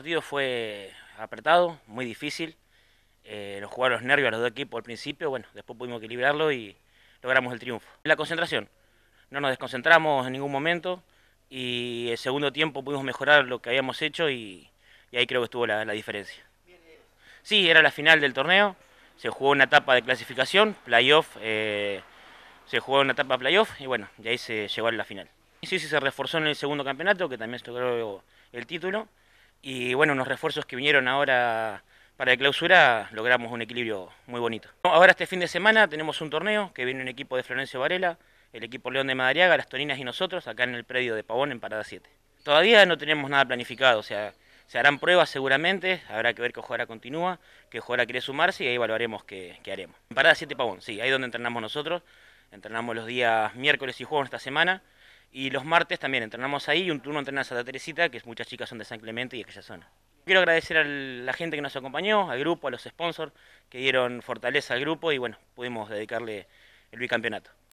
partido fue apretado, muy difícil. Eh, nos jugaron los nervios a los dos equipos al principio, bueno, después pudimos equilibrarlo y logramos el triunfo. La concentración, no nos desconcentramos en ningún momento y el segundo tiempo pudimos mejorar lo que habíamos hecho y, ahí creo que estuvo la, diferencia. Sí, era la final del torneo, se jugó una etapa de clasificación, playoff, eh, se jugó una etapa playoff y bueno, de ahí se llegó a la final. sí, sí, se reforzó en el segundo campeonato, que también se logró el título. Y bueno, unos refuerzos que vinieron ahora para la clausura, logramos un equilibrio muy bonito. Ahora este fin de semana tenemos un torneo que viene un equipo de Florencio Varela, el equipo León de Madariaga, las Torinas y nosotros, acá en el predio de Pavón, en Parada 7. Todavía no tenemos nada planificado, o sea, se harán pruebas seguramente, habrá que ver qué jugadora continúa, qué jugadora quiere sumarse y ahí evaluaremos qué, qué haremos. En Parada 7 Pavón, sí, ahí es donde entrenamos nosotros, entrenamos los días miércoles y jueves esta semana, y los martes también entrenamos ahí un turno entrena a Santa Teresita, que muchas chicas son de San Clemente y aquella zona. Quiero agradecer a la gente que nos acompañó, al grupo, a los sponsors que dieron fortaleza al grupo y bueno, pudimos dedicarle el bicampeonato.